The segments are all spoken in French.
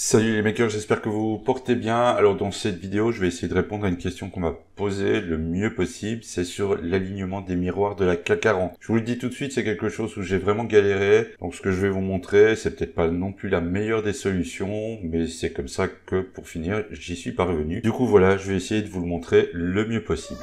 Salut les makers, j'espère que vous portez bien. Alors dans cette vidéo, je vais essayer de répondre à une question qu'on m'a posée le mieux possible. C'est sur l'alignement des miroirs de la K40. Je vous le dis tout de suite, c'est quelque chose où j'ai vraiment galéré. Donc ce que je vais vous montrer, c'est peut-être pas non plus la meilleure des solutions, mais c'est comme ça que pour finir, j'y suis parvenu. Du coup voilà, je vais essayer de vous le montrer le mieux possible.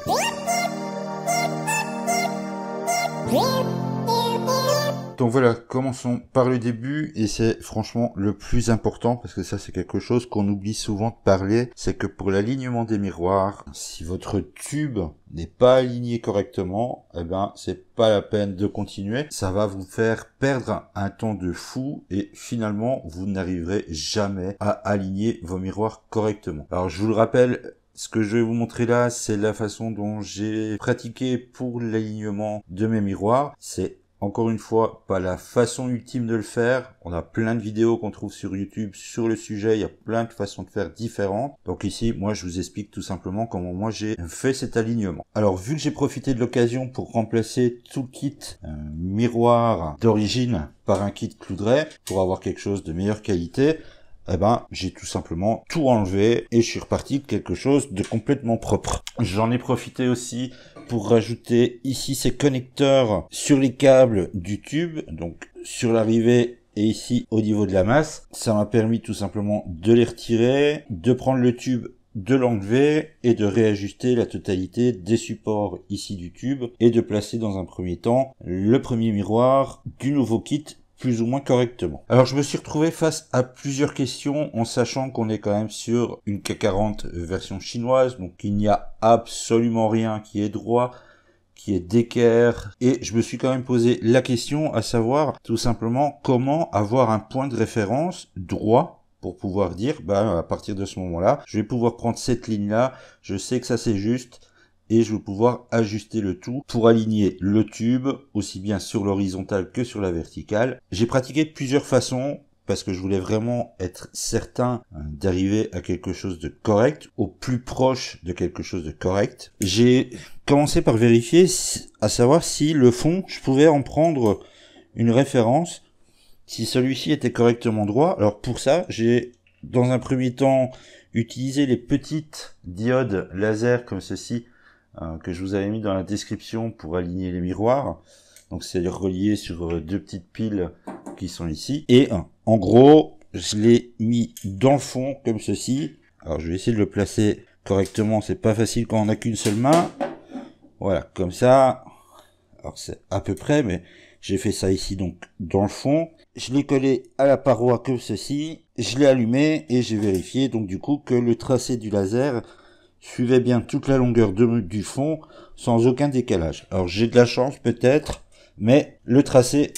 Donc voilà, commençons par le début et c'est franchement le plus important parce que ça c'est quelque chose qu'on oublie souvent de parler, c'est que pour l'alignement des miroirs, si votre tube n'est pas aligné correctement, eh ben c'est pas la peine de continuer, ça va vous faire perdre un temps de fou et finalement vous n'arriverez jamais à aligner vos miroirs correctement. Alors je vous le rappelle, ce que je vais vous montrer là, c'est la façon dont j'ai pratiqué pour l'alignement de mes miroirs. C'est encore une fois, pas la façon ultime de le faire. On a plein de vidéos qu'on trouve sur YouTube sur le sujet. Il y a plein de façons de faire différentes. Donc ici, moi, je vous explique tout simplement comment moi j'ai fait cet alignement. Alors, vu que j'ai profité de l'occasion pour remplacer tout le kit euh, miroir d'origine par un kit cloudray pour avoir quelque chose de meilleure qualité, eh ben, j'ai tout simplement tout enlevé et je suis reparti de quelque chose de complètement propre. J'en ai profité aussi pour rajouter ici ces connecteurs sur les câbles du tube, donc sur l'arrivée et ici au niveau de la masse. Ça m'a permis tout simplement de les retirer, de prendre le tube de l'enlever et de réajuster la totalité des supports ici du tube et de placer dans un premier temps le premier miroir du nouveau kit plus ou moins correctement. Alors je me suis retrouvé face à plusieurs questions en sachant qu'on est quand même sur une K40 version chinoise, donc il n'y a absolument rien qui est droit qui est d'équerre et je me suis quand même posé la question à savoir tout simplement comment avoir un point de référence droit pour pouvoir dire bah, à partir de ce moment là je vais pouvoir prendre cette ligne là je sais que ça c'est juste et je vais pouvoir ajuster le tout pour aligner le tube aussi bien sur l'horizontale que sur la verticale. J'ai pratiqué de plusieurs façons parce que je voulais vraiment être certain euh, d'arriver à quelque chose de correct, au plus proche de quelque chose de correct. J'ai commencé par vérifier à savoir si le fond, je pouvais en prendre une référence, si celui-ci était correctement droit. Alors pour ça, j'ai dans un premier temps utilisé les petites diodes laser comme ceci euh, que je vous avais mis dans la description pour aligner les miroirs. Donc cest relié sur euh, deux petites piles qui sont ici. Et en gros, je l'ai mis dans le fond comme ceci. Alors je vais essayer de le placer correctement, c'est pas facile quand on n'a qu'une seule main. Voilà, comme ça. Alors c'est à peu près, mais j'ai fait ça ici donc dans le fond. Je l'ai collé à la paroi comme ceci. Je l'ai allumé et j'ai vérifié donc du coup que le tracé du laser suivait bien toute la longueur de, du fond sans aucun décalage. Alors j'ai de la chance peut-être, mais le tracé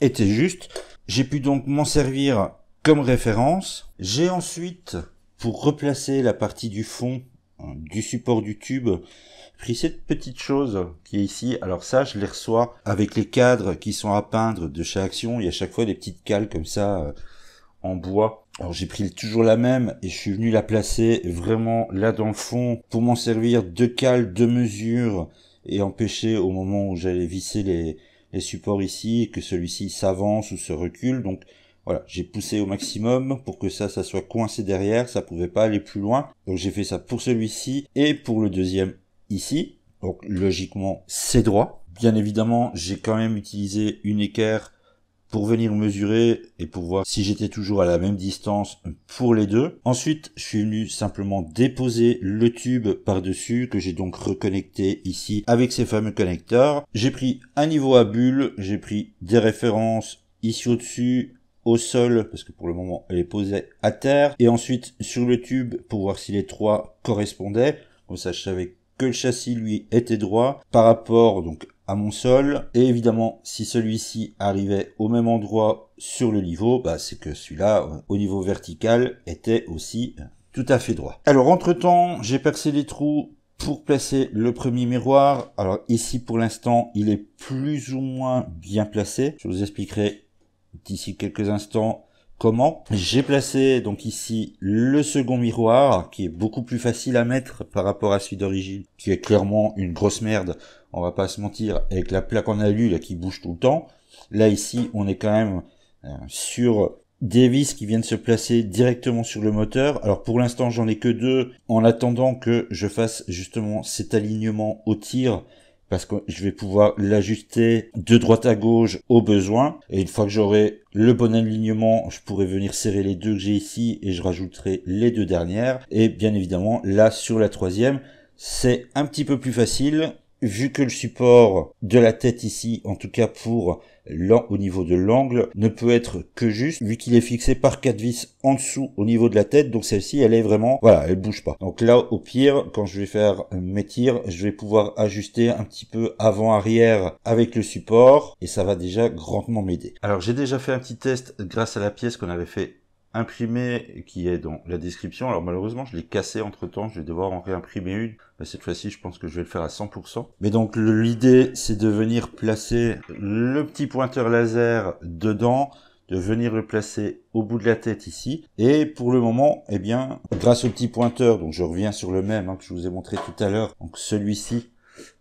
était juste. J'ai pu donc m'en servir comme référence. J'ai ensuite, pour replacer la partie du fond hein, du support du tube, pris cette petite chose qui est ici. Alors ça, je les reçois avec les cadres qui sont à peindre de chaque Action. Il y a à chaque fois des petites cales comme ça euh, en bois alors j'ai pris toujours la même et je suis venu la placer vraiment là dans le fond pour m'en servir de cale, de mesure et empêcher au moment où j'allais visser les, les supports ici que celui-ci s'avance ou se recule. Donc voilà, j'ai poussé au maximum pour que ça, ça soit coincé derrière, ça pouvait pas aller plus loin. Donc j'ai fait ça pour celui-ci et pour le deuxième ici. Donc logiquement, c'est droit. Bien évidemment, j'ai quand même utilisé une équerre pour venir mesurer et pour voir si j'étais toujours à la même distance pour les deux. Ensuite, je suis venu simplement déposer le tube par-dessus que j'ai donc reconnecté ici avec ces fameux connecteurs. J'ai pris un niveau à bulle, j'ai pris des références ici au-dessus au sol parce que pour le moment elle est posée à terre et ensuite sur le tube pour voir si les trois correspondaient. on ça que le châssis lui était droit par rapport donc à mon sol. Et évidemment, si celui-ci arrivait au même endroit sur le niveau, bah, c'est que celui-là, euh, au niveau vertical, était aussi euh, tout à fait droit. Alors, entre-temps, j'ai percé les trous pour placer le premier miroir. Alors ici, pour l'instant, il est plus ou moins bien placé. Je vous expliquerai d'ici quelques instants comment. J'ai placé donc ici le second miroir qui est beaucoup plus facile à mettre par rapport à celui d'origine qui est clairement une grosse merde on va pas se mentir, avec la plaque en alu là, qui bouge tout le temps. Là ici, on est quand même euh, sur des vis qui viennent se placer directement sur le moteur. Alors pour l'instant, j'en ai que deux, en attendant que je fasse justement cet alignement au tir parce que je vais pouvoir l'ajuster de droite à gauche au besoin. Et une fois que j'aurai le bon alignement, je pourrai venir serrer les deux que j'ai ici et je rajouterai les deux dernières. Et bien évidemment, là sur la troisième, c'est un petit peu plus facile vu que le support de la tête ici, en tout cas pour au niveau de l'angle, ne peut être que juste, vu qu'il est fixé par quatre vis en dessous au niveau de la tête, donc celle-ci, elle est vraiment, voilà, elle bouge pas. Donc là, au pire, quand je vais faire mes tirs, je vais pouvoir ajuster un petit peu avant-arrière avec le support, et ça va déjà grandement m'aider. Alors j'ai déjà fait un petit test grâce à la pièce qu'on avait fait imprimé qui est dans la description. Alors malheureusement, je l'ai cassé entre-temps, je vais devoir en réimprimer une. Mais cette fois-ci, je pense que je vais le faire à 100%. Mais donc l'idée, c'est de venir placer le petit pointeur laser dedans de venir le placer au bout de la tête ici. Et pour le moment, eh bien, grâce au petit pointeur, donc je reviens sur le même hein, que je vous ai montré tout à l'heure, donc celui-ci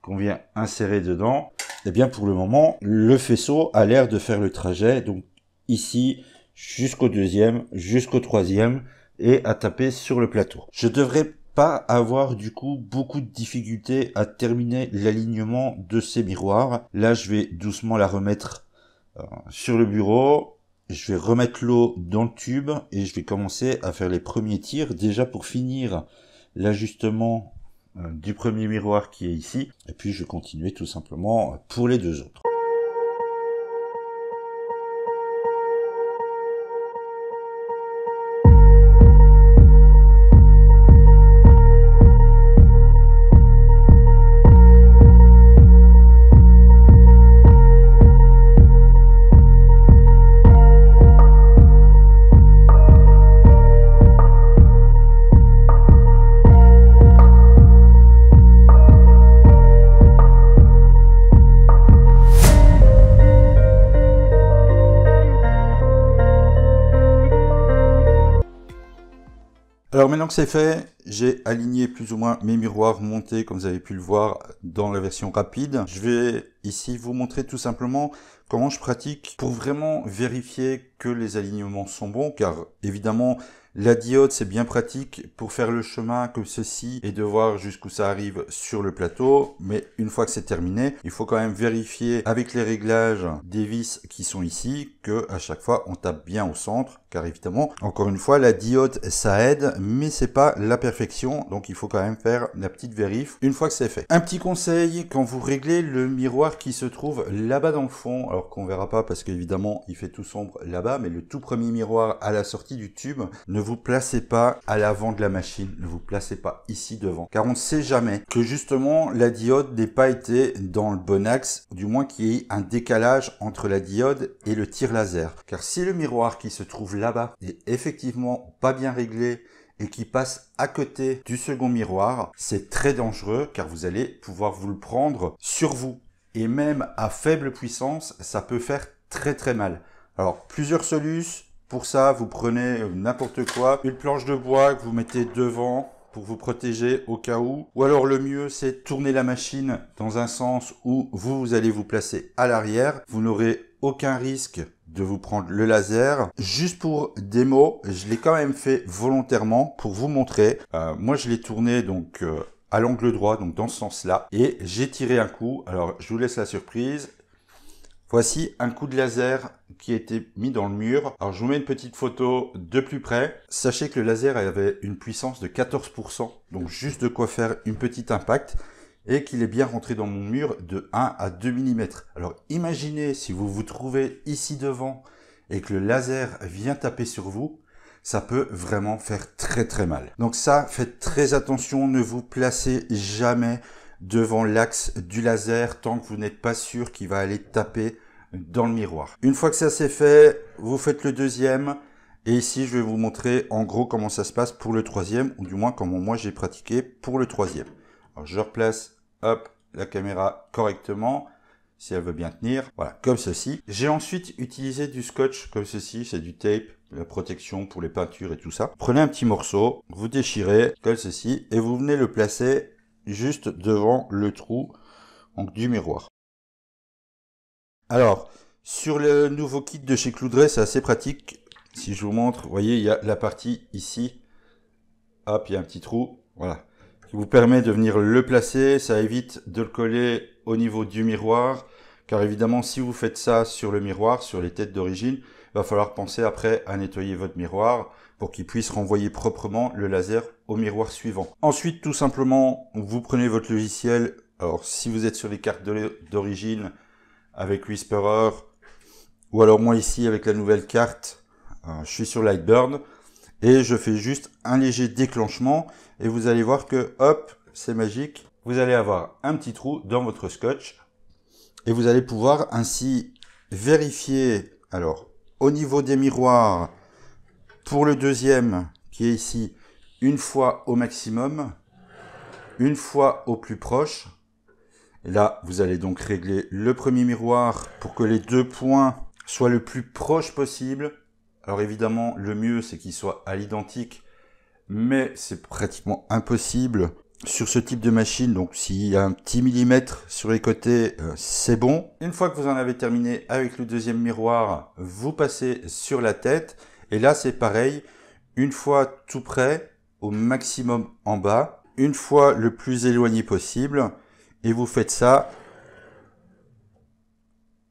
qu'on vient insérer dedans, eh bien pour le moment, le faisceau a l'air de faire le trajet. Donc ici, jusqu'au deuxième, jusqu'au troisième, et à taper sur le plateau. Je devrais pas avoir du coup beaucoup de difficultés à terminer l'alignement de ces miroirs. Là, je vais doucement la remettre euh, sur le bureau. Je vais remettre l'eau dans le tube et je vais commencer à faire les premiers tirs déjà pour finir l'ajustement euh, du premier miroir qui est ici. Et puis je vais continuer tout simplement pour les deux autres. Alors maintenant que c'est fait, j'ai aligné plus ou moins mes miroirs montés comme vous avez pu le voir dans la version rapide. Je vais ici vous montrer tout simplement comment je pratique pour vraiment vérifier que les alignements sont bons, car évidemment la diode c'est bien pratique pour faire le chemin comme ceci et de voir jusqu'où ça arrive sur le plateau, mais une fois que c'est terminé, il faut quand même vérifier avec les réglages des vis qui sont ici que à chaque fois on tape bien au centre, car évidemment, encore une fois, la diode ça aide, mais c'est pas la perfection, donc il faut quand même faire la petite vérif une fois que c'est fait. Un petit conseil, quand vous réglez le miroir qui se trouve là-bas dans le fond, alors qu'on verra pas parce qu'évidemment il fait tout sombre là-bas, mais le tout premier miroir à la sortie du tube, ne vous placez pas à l'avant de la machine, ne vous placez pas ici devant, car on ne sait jamais que justement la diode n'ait pas été dans le bon axe, du moins qu'il y ait un décalage entre la diode et le tir laser, car si le miroir qui se trouve là-bas est effectivement pas bien réglé, et qui passe à côté du second miroir, c'est très dangereux car vous allez pouvoir vous le prendre sur vous et même à faible puissance, ça peut faire très très mal. Alors, plusieurs solutions. Pour ça, vous prenez euh, n'importe quoi, une planche de bois que vous mettez devant pour vous protéger au cas où. Ou alors le mieux, c'est tourner la machine dans un sens où vous, allez vous placer à l'arrière. Vous n'aurez aucun risque de vous prendre le laser. Juste pour démo, je l'ai quand même fait volontairement pour vous montrer. Euh, moi, je l'ai tourné donc... Euh, à l'angle droit, donc dans ce sens-là. Et j'ai tiré un coup. Alors, je vous laisse la surprise. Voici un coup de laser qui a été mis dans le mur. Alors je vous mets une petite photo de plus près. Sachez que le laser avait une puissance de 14%, donc juste de quoi faire une petite impact, et qu'il est bien rentré dans mon mur de 1 à 2 mm. Alors imaginez si vous vous trouvez ici devant et que le laser vient taper sur vous, ça peut vraiment faire très très mal. Donc ça, faites très attention, ne vous placez jamais devant l'axe du laser tant que vous n'êtes pas sûr qu'il va aller taper dans le miroir. Une fois que ça c'est fait, vous faites le deuxième. Et ici, je vais vous montrer en gros comment ça se passe pour le troisième, ou du moins comment moi j'ai pratiqué pour le troisième. Alors, je replace, hop, la caméra correctement si elle veut bien tenir. Voilà, comme ceci. J'ai ensuite utilisé du scotch comme ceci, c'est du tape, la protection pour les peintures et tout ça. Prenez un petit morceau, vous déchirez comme ceci et vous venez le placer juste devant le trou donc, du miroir. Alors, sur le nouveau kit de chez Cloudray, c'est assez pratique. Si je vous montre, vous voyez, il y a la partie ici. Hop, il y a un petit trou. Voilà, vous permet de venir le placer. Ça évite de le coller au niveau du miroir, car évidemment, si vous faites ça sur le miroir, sur les têtes d'origine, il va falloir penser après à nettoyer votre miroir pour qu'il puisse renvoyer proprement le laser au miroir suivant. Ensuite, tout simplement, vous prenez votre logiciel. Alors, si vous êtes sur les cartes d'origine avec Whisperer, ou alors moi ici avec la nouvelle carte, euh, je suis sur Lightburn et je fais juste un léger déclenchement et vous allez voir que hop, c'est magique. Vous allez avoir un petit trou dans votre scotch et vous allez pouvoir ainsi vérifier alors au niveau des miroirs pour le deuxième qui est ici une fois au maximum, une fois au plus proche. là, vous allez donc régler le premier miroir pour que les deux points soient le plus proche possible alors évidemment, le mieux, c'est qu'il soit à l'identique, mais c'est pratiquement impossible sur ce type de machine. Donc s'il y a un petit millimètre sur les côtés, euh, c'est bon. Une fois que vous en avez terminé avec le deuxième miroir, vous passez sur la tête. Et là, c'est pareil. Une fois tout près, au maximum en bas. Une fois le plus éloigné possible. Et vous faites ça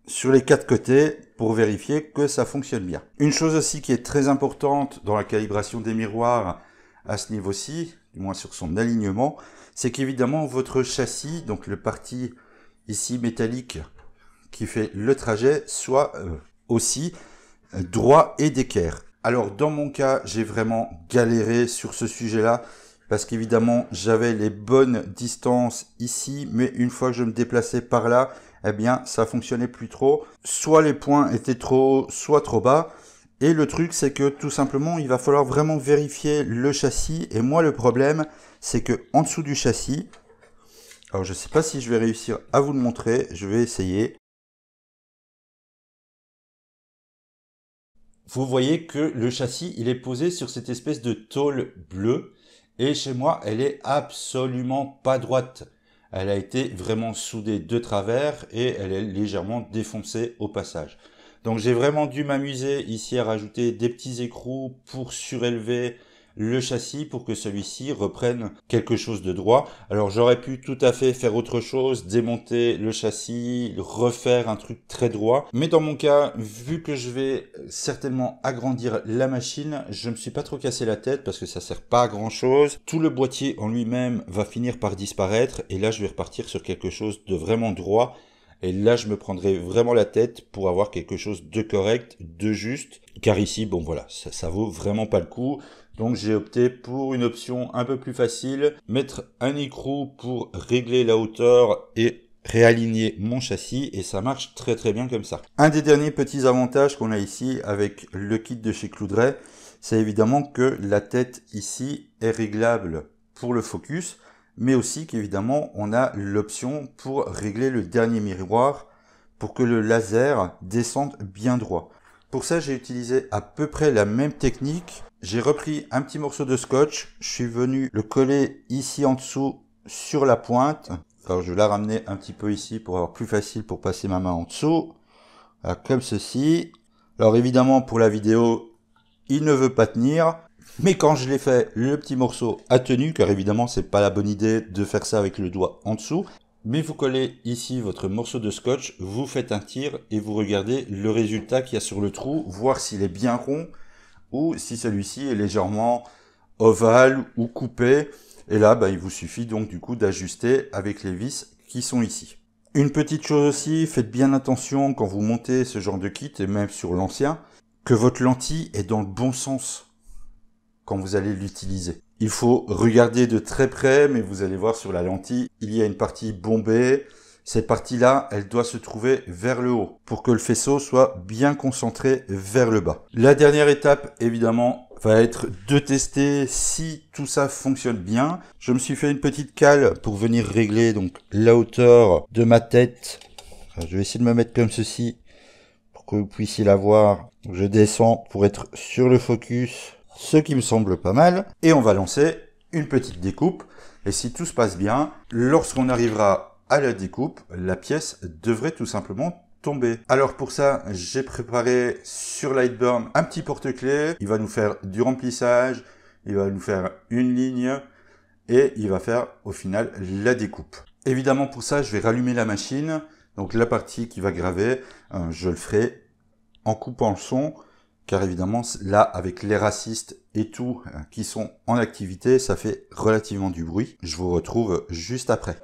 sur les quatre côtés pour vérifier que ça fonctionne bien. Une chose aussi qui est très importante dans la calibration des miroirs à ce niveau-ci, du moins sur son alignement, c'est qu'évidemment votre châssis, donc le parti ici métallique qui fait le trajet, soit euh, aussi droit et d'équerre. Alors dans mon cas, j'ai vraiment galéré sur ce sujet-là parce qu'évidemment j'avais les bonnes distances ici, mais une fois que je me déplaçais par là, eh bien ça fonctionnait plus trop. Soit les points étaient trop hauts, soit trop bas. Et le truc c'est que tout simplement il va falloir vraiment vérifier le châssis. Et moi le problème c'est que en dessous du châssis, alors je ne sais pas si je vais réussir à vous le montrer, je vais essayer. Vous voyez que le châssis il est posé sur cette espèce de tôle bleue et chez moi elle est absolument pas droite elle a été vraiment soudée de travers et elle est légèrement défoncée au passage. Donc j'ai vraiment dû m'amuser ici à rajouter des petits écrous pour surélever le châssis pour que celui-ci reprenne quelque chose de droit. Alors j'aurais pu tout à fait faire autre chose, démonter le châssis, refaire un truc très droit. Mais dans mon cas, vu que je vais certainement agrandir la machine, je me suis pas trop cassé la tête parce que ça sert pas à grand chose. Tout le boîtier en lui-même va finir par disparaître et là je vais repartir sur quelque chose de vraiment droit et là, je me prendrai vraiment la tête pour avoir quelque chose de correct, de juste. Car ici, bon voilà, ça, ça vaut vraiment pas le coup. Donc j'ai opté pour une option un peu plus facile, mettre un écrou pour régler la hauteur et réaligner mon châssis et ça marche très très bien comme ça. Un des derniers petits avantages qu'on a ici avec le kit de chez Cloudray, c'est évidemment que la tête ici est réglable pour le focus mais aussi qu'évidemment on a l'option pour régler le dernier miroir pour que le laser descende bien droit. Pour ça j'ai utilisé à peu près la même technique. J'ai repris un petit morceau de scotch, je suis venu le coller ici en dessous sur la pointe. Alors je vais la ramener un petit peu ici pour avoir plus facile pour passer ma main en dessous. Ah, comme ceci. Alors évidemment pour la vidéo il ne veut pas tenir. Mais quand je l'ai fait, le petit morceau a tenu, car évidemment, c'est pas la bonne idée de faire ça avec le doigt en dessous. Mais vous collez ici votre morceau de scotch, vous faites un tir et vous regardez le résultat qu'il y a sur le trou, voir s'il est bien rond ou si celui-ci est légèrement ovale ou coupé. Et là, bah, il vous suffit donc du coup d'ajuster avec les vis qui sont ici. Une petite chose aussi, faites bien attention quand vous montez ce genre de kit et même sur l'ancien, que votre lentille est dans le bon sens quand vous allez l'utiliser. Il faut regarder de très près, mais vous allez voir sur la lentille, il y a une partie bombée. Cette partie-là, elle doit se trouver vers le haut pour que le faisceau soit bien concentré vers le bas. La dernière étape, évidemment, va être de tester si tout ça fonctionne bien. Je me suis fait une petite cale pour venir régler donc la hauteur de ma tête. Je vais essayer de me mettre comme ceci pour que vous puissiez la voir. Je descends pour être sur le focus ce qui me semble pas mal, et on va lancer une petite découpe. Et si tout se passe bien, lorsqu'on arrivera à la découpe, la pièce devrait tout simplement tomber. Alors pour ça, j'ai préparé sur Lightburn un petit porte clé Il va nous faire du remplissage, il va nous faire une ligne et il va faire au final la découpe. Évidemment pour ça, je vais rallumer la machine. Donc la partie qui va graver, euh, je le ferai en coupant le son car évidemment, là, avec les racistes et tout euh, qui sont en activité, ça fait relativement du bruit. Je vous retrouve juste après.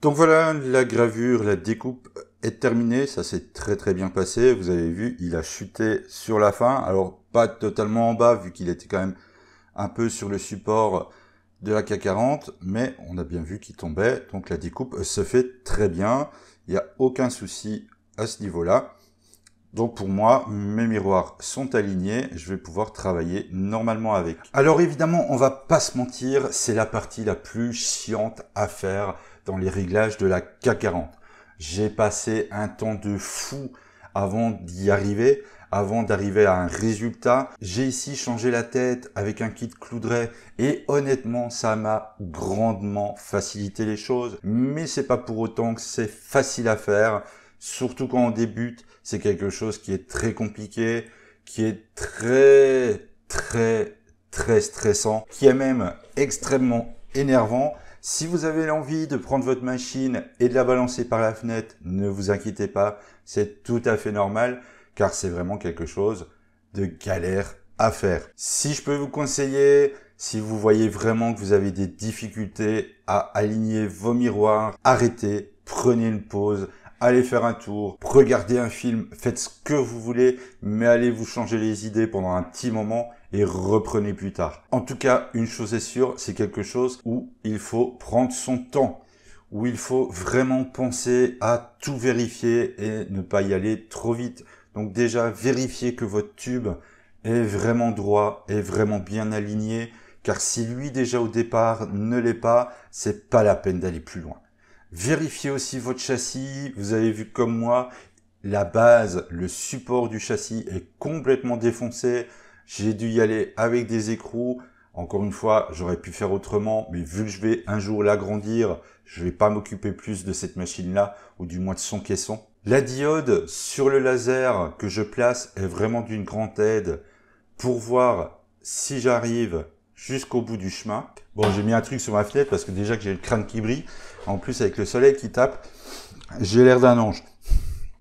Donc voilà, la gravure, la découpe est terminée. Ça s'est très très bien passé. Vous avez vu, il a chuté sur la fin. Alors pas totalement en bas vu qu'il était quand même un peu sur le support de la K40, mais on a bien vu qu'il tombait, donc la découpe se fait très bien, il n'y a aucun souci à ce niveau-là. Donc pour moi, mes miroirs sont alignés, je vais pouvoir travailler normalement avec. Alors évidemment, on va pas se mentir, c'est la partie la plus chiante à faire dans les réglages de la k 40. J'ai passé un temps de fou avant d'y arriver, avant d'arriver à un résultat. J'ai ici changé la tête avec un kit cloudré et honnêtement, ça m'a grandement facilité les choses, mais c'est pas pour autant que c'est facile à faire. Surtout quand on débute, c'est quelque chose qui est très compliqué, qui est très, très, très stressant, qui est même extrêmement énervant si vous avez l'envie de prendre votre machine et de la balancer par la fenêtre, ne vous inquiétez pas, c'est tout à fait normal car c'est vraiment quelque chose de galère à faire. Si je peux vous conseiller, si vous voyez vraiment que vous avez des difficultés à aligner vos miroirs, arrêtez, prenez une pause, allez faire un tour, regardez un film, faites ce que vous voulez, mais allez vous changer les idées pendant un petit moment et reprenez plus tard. En tout cas, une chose est sûre, c'est quelque chose où il faut prendre son temps, où il faut vraiment penser à tout vérifier et ne pas y aller trop vite. Donc déjà, vérifiez que votre tube est vraiment droit, est vraiment bien aligné, car si lui déjà au départ ne l'est pas, c'est pas la peine d'aller plus loin. Vérifiez aussi votre châssis, vous avez vu comme moi, la base, le support du châssis est complètement défoncé, j'ai dû y aller avec des écrous. Encore une fois, j'aurais pu faire autrement, mais vu que je vais un jour l'agrandir, je vais pas m'occuper plus de cette machine-là, ou du moins de son caisson. La diode sur le laser que je place est vraiment d'une grande aide pour voir si j'arrive jusqu'au bout du chemin. Bon, j'ai mis un truc sur ma fenêtre parce que déjà que j'ai le crâne qui brille, en plus avec le soleil qui tape, j'ai l'air d'un ange.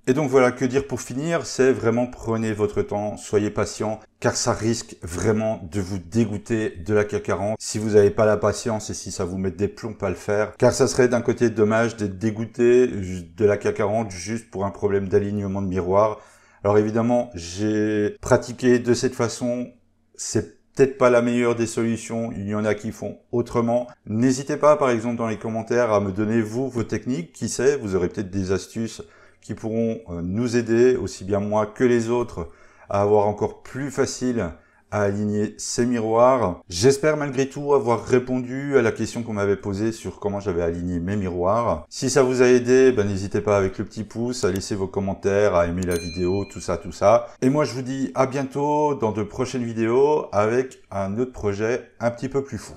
Et donc voilà, que dire pour finir C'est vraiment prenez votre temps, soyez patient, car ça risque vraiment de vous dégoûter de la CAC 40 si vous n'avez pas la patience et si ça vous met des plombs à le faire. Car ça serait d'un côté dommage d'être dégoûté de la CAC 40 juste pour un problème d'alignement de miroir. Alors évidemment, j'ai pratiqué de cette façon, c'est peut-être pas la meilleure des solutions, il y en a qui font autrement. N'hésitez pas par exemple dans les commentaires à me donner vous vos techniques, qui sait, vous aurez peut-être des astuces qui pourront euh, nous aider, aussi bien moi que les autres, à avoir encore plus facile à aligner ces miroirs. J'espère malgré tout avoir répondu à la question qu'on m'avait posée sur comment j'avais aligné mes miroirs. Si ça vous a aidé, ben, n'hésitez pas avec le petit pouce, à laisser vos commentaires, à aimer la vidéo, tout ça, tout ça. Et moi je vous dis à bientôt dans de prochaines vidéos avec un autre projet un petit peu plus fou.